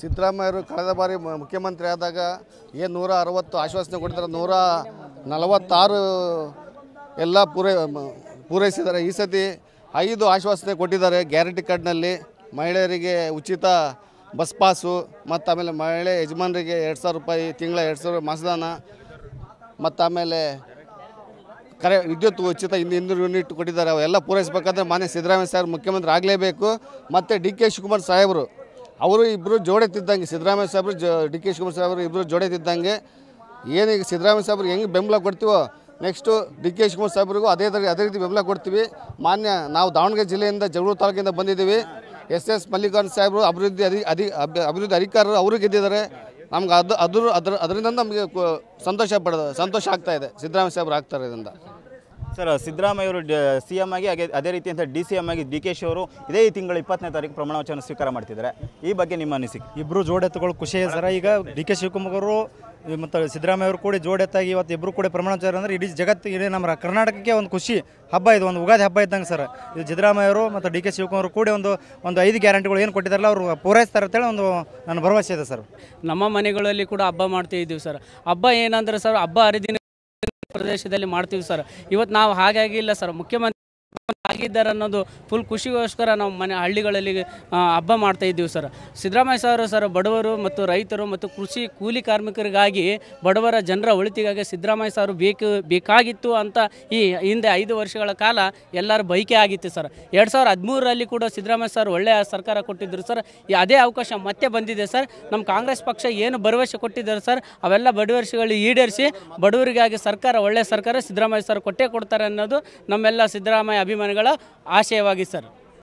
ಸಿದ್ದರಾಮಯ್ಯರು ಕಳೆದ ಬಾರಿ ಮುಖ್ಯಮಂತ್ರಿ ಆದಾಗ ಏನು ನೂರ ಅರವತ್ತು ಆಶ್ವಾಸನೆ ಕೊಟ್ಟಿದ್ದಾರೆ ನೂರ ನಲವತ್ತಾರು ಎಲ್ಲ ಪೂರೈ ಪೂರೈಸಿದ್ದಾರೆ ಈ ಸತಿ ಐದು ಆಶ್ವಾಸನೆ ಕೊಟ್ಟಿದ್ದಾರೆ ಗ್ಯಾರಂಟಿ ಕಾರ್ಡ್ನಲ್ಲಿ ಮಹಿಳೆಯರಿಗೆ ಉಚಿತ ಬಸ್ ಪಾಸು ಮತ್ತು ಆಮೇಲೆ ಮಹಿಳೆ ಯಜಮಾನರಿಗೆ ಎರಡು ಸಾವಿರ ರೂಪಾಯಿ ತಿಂಗಳ ಎರಡು ಸಾವಿರ ಮಾಸದಾನ ಮತ್ತು ಆಮೇಲೆ ಕರೆ ವಿದ್ಯುತ್ ಉಚಿತ ಇನ್ನು ಇನ್ನೂರು ಯೂನಿಟ್ ಕೊಟ್ಟಿದ್ದಾರೆ ಅವೆಲ್ಲ ಪೂರೈಸಬೇಕಂದ್ರೆ ಮಾನ್ಯ ಸಿದ್ದರಾಮಯ್ಯ ಸರ್ ಮುಖ್ಯಮಂತ್ರಿ ಆಗಲೇಬೇಕು ಮತ್ತು ಡಿ ಕೆ ಶಿವಕುಮಾರ್ ಸಾಹೇಬರು ಅವರು ಇಬ್ಬರು ಜೋಡೆ ತಿದ್ದಂಗೆ ಸಿದ್ದರಾಮಯ್ಯ ಸಾಹೇಬರು ಜೊ ಡಿ ಕೆ ಶಿವಕುಮಾರ್ ಸಾಹೇಬರು ಇಬ್ಬರು ಜೋಡೆ ತಿದ್ದಂಗೆ ಏನೀಗ ಸಿದ್ದರಾಮಯ್ಯ ಸಾಹೇಬ್ರಿಗೆ ಹೆಂಗೆ ಬೆಂಬಲ ಕೊಡ್ತೀವೋ ನೆಕ್ಸ್ಟು ಡಿ ಕೆ ಶಿವಕುಮಾರ್ ಸಾಹೇಬ್ರಿಗೂ ಅದೇ ಥರ ಅದೇ ರೀತಿ ಬೆಂಬಲ ಕೊಡ್ತೀವಿ ಮಾನ್ಯ ನಾವು ದಾವಣಗೆರೆ ಜಿಲ್ಲೆಯಿಂದ ಜಗಳೂರು ತಾಲೂಕಿಂದ ಬಂದಿದ್ದೀವಿ ಎಸ್ ಎಸ್ ಮಲ್ಲಿಕಾರ್ಜುನ ಸಾಹೇಬರು ಅಭಿವೃದ್ಧಿ ಅಧಿ ಅಧಿ ಅಭಿವೃದ್ಧಿ ಅಧಿಕಾರರು ಅವರು ಗೆದ್ದಿದ್ದಾರೆ ನಮ್ಗೆ ಅದು ಅದ್ರ ಅದರಿಂದ ನಮಗೆ ಸಂತೋಷ ಪಡೋದು ಸಂತೋಷ ಆಗ್ತಾ ಇದೆ ಸಿದ್ದರಾಮಯ್ಯ ಸಾಹೇಬ್ರು ಆಗ್ತಾರೆ ಇದರಿಂದ ಸರ್ ಸಿದ್ದರಾಮಯ್ಯ ಅವರು ಸಿ ಎಂ ಆಗಿ ಹಾಗೆ ಅದೇ ರೀತಿ ಅಂತ ಡಿ ಸಿ ಎಂ ಆಗಿ ಡಿ ಕೆ ಶಿ ಅವರು ಇದೇ ತಿಂಗಳ ಇಪ್ಪತ್ತನೇ ತಾರೀಕು ಪ್ರಮಾಣ ವಚನ ಸ್ವೀಕಾರ ಮಾಡ್ತಿದ್ದಾರೆ ಈ ಬಗ್ಗೆ ನಿಮ್ಮ ಅನಿಸಿಕೆ ಇಬ್ಬರು ಜೋಡೆತ್ತುಗಳು ಖುಷಿ ಸರ್ ಈಗ ಡಿ ಕೆ ಶಿವಕುಮಾರ್ ಅವರು ಮತ್ತು ಸಿದ್ದರಾಮಯ್ಯ ಅವರು ಕೂಡ ಜೋಡೆತ್ತಾಗಿ ಇವತ್ತು ಇಬ್ಬರು ಕೂಡ ಪ್ರಮಾಣ ವಚನ ಅಂದರೆ ಇಡೀ ಜಗತ್ತು ಇಡೀ ನಮ್ಮ ಕರ್ನಾಟಕಕ್ಕೆ ಒಂದು ಖುಷಿ ಹಬ್ಬ ಇದು ಒಂದು ಉಗಾದಿ ಹಬ್ಬ ಇದ್ದಂಗೆ ಸರ್ ಇದು ಸಿದ್ದರಾಮಯ್ಯ ಅವರು ಮತ್ತು ಡಿ ಕೆ ಶಿವಕುಮಾರ್ ಅವರು ಕೂಡ ಒಂದು ಒಂದು ಐದು ಗ್ಯಾರಂಟಿಗಳು ಏನು ಕೊಟ್ಟಿದ್ದಾರಲ್ಲ ಅವರು ಪೂರೈಸ್ತಾರೆ ಅಂತೇಳಿ ಒಂದು ನನ್ನ ಭರವಸೆ ಇದೆ ಸರ್ ನಮ್ಮ ಮನೆಗಳಲ್ಲಿ ಕೂಡ ಹಬ್ಬ ಮಾಡ್ತಾ ಇದ್ದೀವಿ ಸರ್ ಹಬ್ಬ ಏನಂದ್ರೆ ಸರ್ ಹಬ್ಬ ಹರಿದಿನ ಪ್ರದೇಶದಲ್ಲಿ ಮಾಡ್ತೀವಿ ಸರ್ ಇವತ್ತು ನಾವು ಹಾಗಾಗಿ ಇಲ್ಲ ಸರ್ ಮುಖ್ಯಮಂತ್ರಿ ಹಾಕಿದ್ದಾರೆ ಅನ್ನೋದು ಫುಲ್ ಖುಷಿಗೋಸ್ಕರ ನಾವು ಮನೆ ಹಳ್ಳಿಗಳಲ್ಲಿ ಹಬ್ಬ ಮಾಡ್ತಾ ಇದ್ದೀವಿ ಸರ್ ಸಿದ್ದರಾಮಯ್ಯ ಸಾರು ಸರ್ ಬಡವರು ಮತ್ತು ರೈತರು ಮತ್ತು ಕೃಷಿ ಕೂಲಿ ಕಾರ್ಮಿಕರಿಗಾಗಿ ಬಡವರ ಜನರ ಒಳಿತಿಗಾಗಿ ಸಿದ್ದರಾಮಯ್ಯ ಸರ್ ಬೇಕು ಬೇಕಾಗಿತ್ತು ಅಂತ ಈ ಹಿಂದೆ ಐದು ವರ್ಷಗಳ ಕಾಲ ಎಲ್ಲರೂ ಬೈಕೆ ಆಗಿತ್ತು ಸರ್ ಎರಡು ಸಾವಿರದ ಹದಿಮೂರರಲ್ಲಿ ಕೂಡ ಸಿದ್ದರಾಮಯ್ಯ ಸರ್ ಒಳ್ಳೆಯ ಸರ್ಕಾರ ಕೊಟ್ಟಿದ್ದರು ಸರ್ ಅದೇ ಅವಕಾಶ ಮತ್ತೆ ಬಂದಿದೆ ಸರ್ ನಮ್ಮ ಕಾಂಗ್ರೆಸ್ ಪಕ್ಷ ಏನು ಭರವಸೆ ಕೊಟ್ಟಿದ್ದಾರೆ ಸರ್ ಅವೆಲ್ಲ ಬಡವರ್ಷಗಳು ಈಡೇರಿಸಿ ಬಡವರಿಗಾಗಿ ಸರ್ಕಾರ ಒಳ್ಳೆಯ ಸರ್ಕಾರ ಸಿದ್ದರಾಮಯ್ಯ ಸರ್ ಕೊಟ್ಟೇ ಕೊಡ್ತಾರೆ ಅನ್ನೋದು ನಮ್ಮೆಲ್ಲ ಸಿದ್ದರಾಮಯ್ಯ ಅಭಿಮಾನಿಗಳ ಆಶಯವಾಗಿ ಸರ್